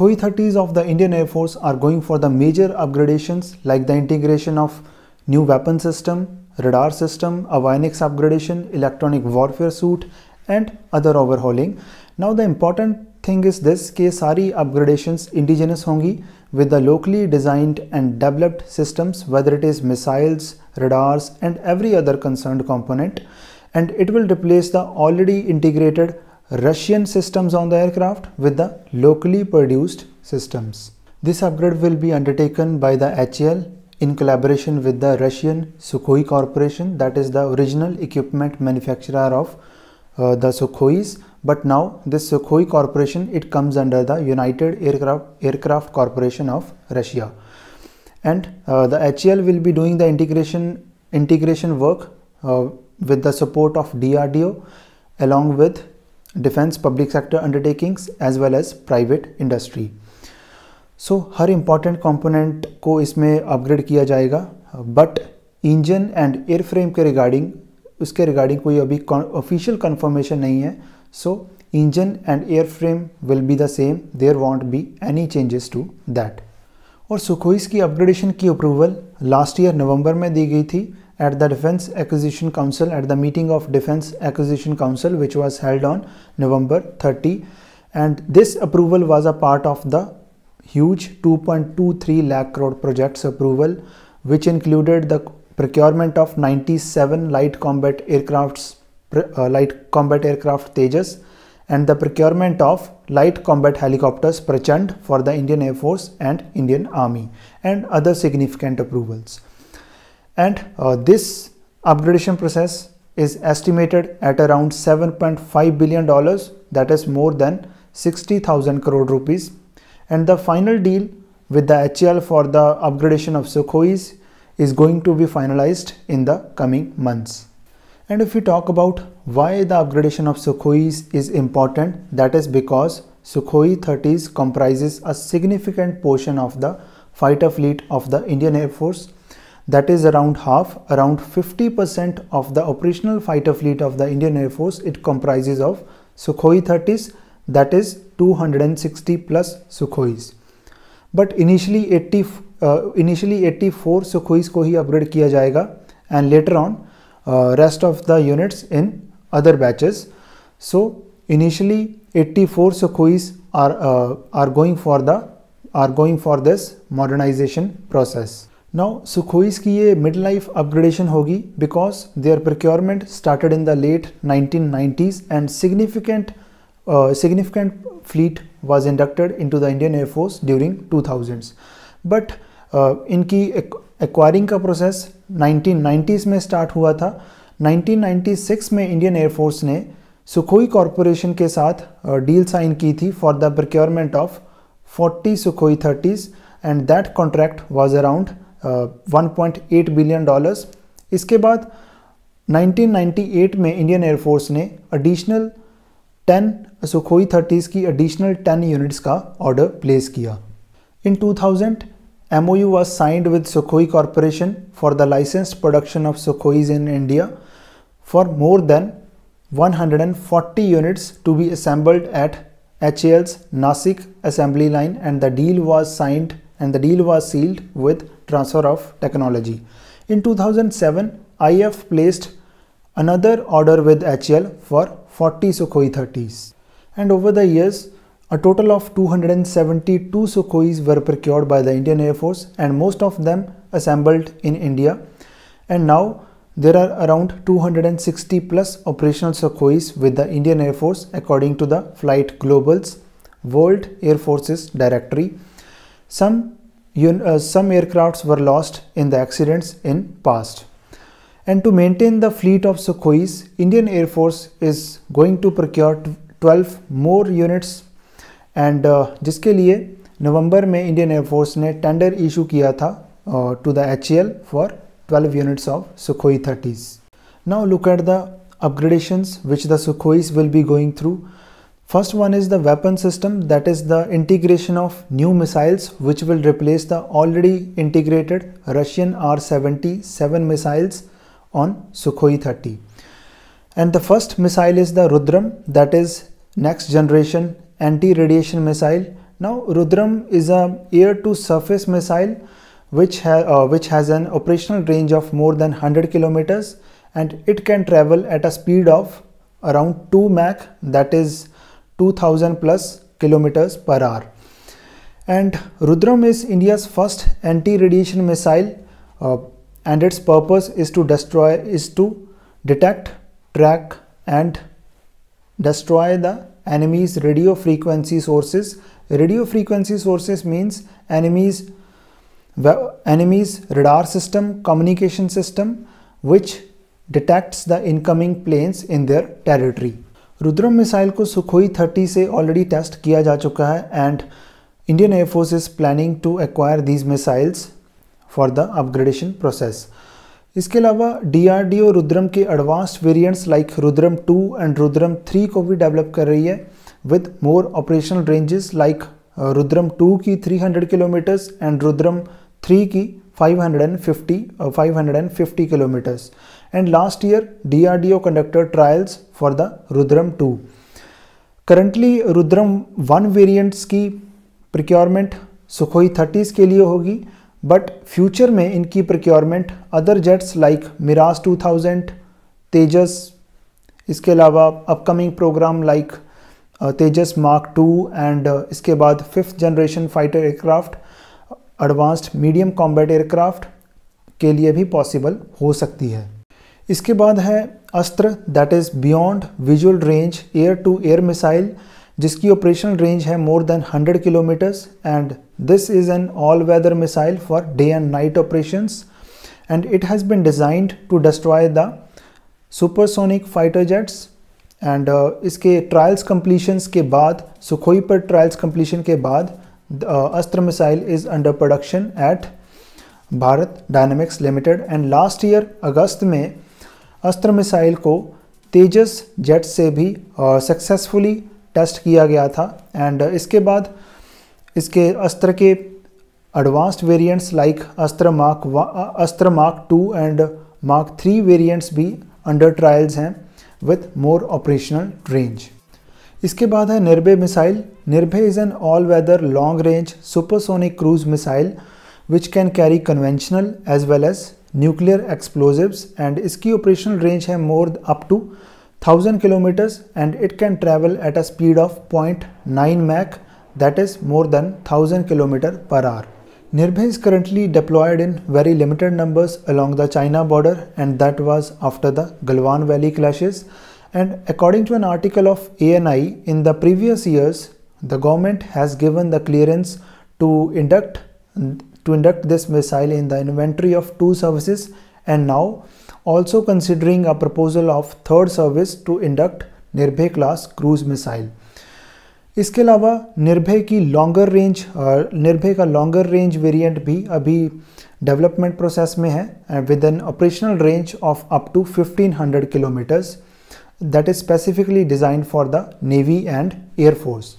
Khoi-30s of the Indian Air Force are going for the major upgradations like the integration of new weapon system, radar system, avionics upgradation, electronic warfare suit and other overhauling. Now the important thing is this कि सारी upgradations indigenous hongi with the locally designed and developed systems whether it is missiles, radars and every other concerned component and it will replace the already integrated Russian systems on the aircraft with the locally produced systems. This upgrade will be undertaken by the HAL in collaboration with the Russian Sukhoi Corporation that is the original equipment manufacturer of uh, the Sukhois but now this Sukhoi Corporation it comes under the United Aircraft, Aircraft Corporation of Russia and uh, the HAL will be doing the integration integration work uh, with the support of DRDO along with defence public sector undertakings as well as private industry so हर important component को इसमें upgrade किया जाएगा but engine and airframe के regarding उसके regarding कोई अभी official confirmation नहीं है so engine and airframe will be the same there won't be any changes to that और सुखोइस की अपग्रेडेशन की अप्रूवल लास्ट ईयर नवंबर में दी गई थी at the Defense Acquisition Council at the meeting of Defense Acquisition Council which was held on November 30 and this approval was a part of the huge 2.23 lakh crore projects approval which included the procurement of 97 light combat aircrafts uh, light combat aircraft Tejas and the procurement of light combat helicopters Prachand for the Indian Air Force and Indian Army and other significant approvals and uh, this upgradation process is estimated at around 7.5 billion dollars that is more than 60,000 crore rupees and the final deal with the HAL for the upgradation of Sukhois is going to be finalized in the coming months. And if we talk about why the upgradation of Sukhois is important, that is because Sukhoi 30s comprises a significant portion of the fighter fleet of the Indian Air Force that is around half, around 50% of the operational fighter fleet of the Indian Air Force it comprises of Sukhoi 30s that is 260 plus Sukhois. But initially 80 uh, initially 84 Sukhois को ही upgrade किया and later on uh, rest of the units in other batches. So initially 84 Sukhois are uh, are going for the are going for this modernization process. Now Sukhois की ये mid life upgradation होगी because their procurement started in the late 1990s and significant significant fleet was inducted into the Indian Air Force during two thousands but इनकी acquiring का process 1990s में start हुआ था 1996 में Indian Air Force ने Sukhoi Corporation के साथ deal uh, sign की थी for the procurement of 40 Sukhoi thirties and that contract was around 1.8 billion dollars इसके बाद 1998 में इंडियन एयरफोर्स ने एडिशनल 10 सुखोई थर्टीज़ की एडिशनल 10 यूनिट्स का ऑर्डर प्लेस किया in 2000 thousand M O U signed with Sukhoi Corporation for the licence production of Sukhois in India for more than 140 units to be assembled at HAL's Nashik assembly line and the deal was signed and the deal was sealed with transfer of technology. In 2007, IF placed another order with HL for 40 Sukhoi 30s. And over the years, a total of 272 Sukhois were procured by the Indian Air Force and most of them assembled in India. And now there are around 260 plus operational Sukhois with the Indian Air Force according to the Flight Global's World Air Forces Directory. Some uh, some aircrafts were lost in the accidents in past and to maintain the fleet of sukhois indian air force is going to procure 12 more units and uh, jiske liye november mein indian air force ne tender issue kiya uh, to the HCL for 12 units of sukhoi 30s now look at the upgradations which the sukhois will be going through First one is the weapon system that is the integration of new missiles which will replace the already integrated Russian R-77 missiles on Sukhoi 30. And the first missile is the Rudram that is next generation anti-radiation missile. Now Rudram is a air to surface missile which, ha uh, which has an operational range of more than 100 kilometers and it can travel at a speed of around 2 Mach that is 2000 plus kilometers per hour. And Rudram is India's first anti-radiation missile uh, and its purpose is to destroy is to detect, track and destroy the enemy's radio frequency sources. Radio frequency sources means enemy's enemy's radar system, communication system, which detects the incoming planes in their territory. Rudram missile को Sukhoi thirty से already test किया जा चुका है and Indian Air Force is planning to acquire these missiles for the upgradation process इसके अलावा ओ रुद्रम के advanced variants like Rudram two and Rudram three को भी डेवलप कर रही है with more operational ranges like Rudram two की 300 किलोमीटर्स एंड रुद्रम थ्री की 550 uh, 550 kilometers and last year DRDO conducted trials for the Rudram 2 currently Rudram 1 variants ki procurement Sukhoi 30s ke liye hogi but future mein inki procurement other jets like Mirage 2000 tejas iske alawa upcoming program like uh, tejas mark 2 and uh, iske baad fifth generation fighter aircraft uh, advanced medium combat aircraft के लिए भी possible हो सकती है इसके बाद है Astra that is beyond visual range air to air missile जिसकी ऑपरेशनल रेंज है more than 100 kilometres and this is an all weather missile for day and night operation and it has been designed to destroy the supersonic fighter jets and इसके trials completions के बाद Sukhoi पर trials completion के बाद Astra missile is under production at Bharat Dynamics Limited and last year अगस्त में Astra missile को तेजस jet से भी सक्सेसफुली uh, टेस्ट किया गया था एंड uh, इसके बाद इसके अस्त्र के advanced variants like Astra mark Astra mark two and mark three variants भी अंडर ट्रायल्स हैं विथ मोर ऑपरेशनल रेंज इसके बाद है Nirbhay missile Nirbhay is an all weather long range supersonic cruise missile which can carry conventional as well as nuclear explosives and इसकी operational range है more up to thousand kilometres and it can travel at a speed of point nine Mach that is more than thousand kilometre per hour Nirbhay is currently deployed in very limited numbers along the China border and that was after the Galwan Valley clashes And according to an article of ANI, in the previous years, the government has given the clearance to induct to induct this missile in the inventory of two services and now also considering a proposal of third service to induct Nirbhay class cruise missile. इसके अलावा निर्भय की longer range निर्भय का longer range variant भी अभी development process में है with an operational range of up to 1500 kilometres that is specifically designed for the Navy and Air Force.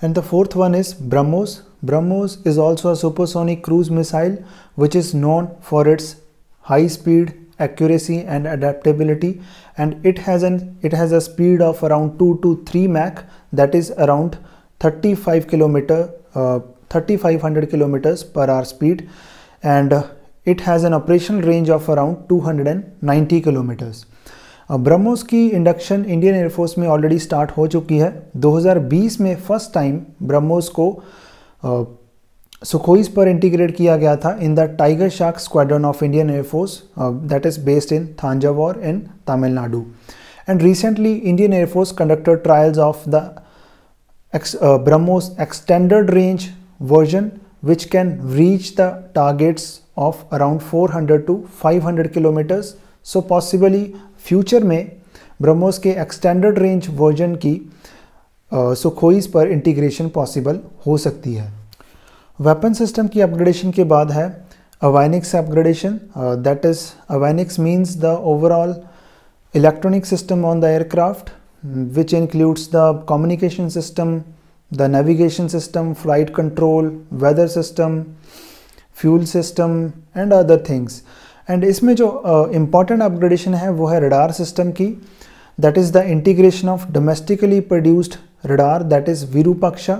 And the fourth one is BrahMos. BrahMos is also a supersonic cruise missile which is known for its high speed, accuracy and adaptability and it has an it has a speed of around 2 to 3 Mach that is around 35 kilometer uh, 3500 kilometers per hour speed and uh, it has an operational range of around 290 kilometers BrahMos की induction Indian Air Force में already start हो चुकी है 2020 में first time BrahMos को सुखोईस पर integrate किया गया था in the Tiger Shark squadron of Indian Air Force that is based in Thanjavur in Tamil Nadu and recently Indian Air Force conducted trials of the BrahMos extended range version which can reach the targets of around 400 to 500 kilometres so possibly future में ब्रह्मोस के extended range version की सुखोईज पर integration possible हो सकती है weapon system की upgradation के बाद है avionics upgradation that is avionics means the overall electronic system on the aircraft which includes the communication system the navigation system flight control weather system fuel system and other things and इसमें जो important uh, upgradation है वो है radar system की that is the integration of domestically produced radar that is Virupaksha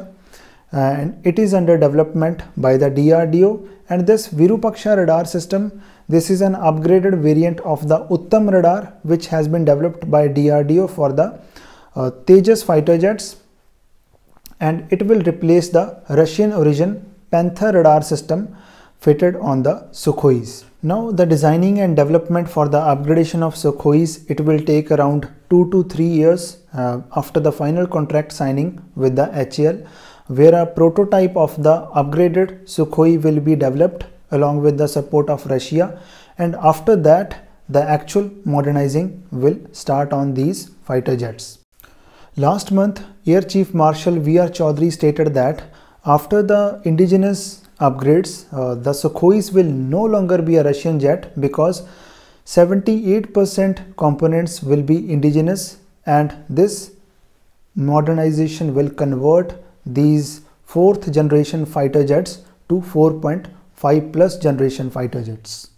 and it is under development by the D and this Virupaksha radar system this is an upgraded variant of the Uttam radar which has been developed by D for the Tejas fighter jets and it will replace the Russian origin Panther radar system fitted on the Sukhois. Now the designing and development for the upgradation of Sukhois, it will take around 2 to 3 years uh, after the final contract signing with the HAL where a prototype of the upgraded Sukhoi will be developed along with the support of Russia and after that the actual modernizing will start on these fighter jets. Last month Air Chief Marshal V.R. Chaudhry stated that after the indigenous upgrades, uh, the Sukhois will no longer be a Russian jet because 78% components will be indigenous and this modernization will convert these fourth generation fighter jets to 4.5 plus generation fighter jets.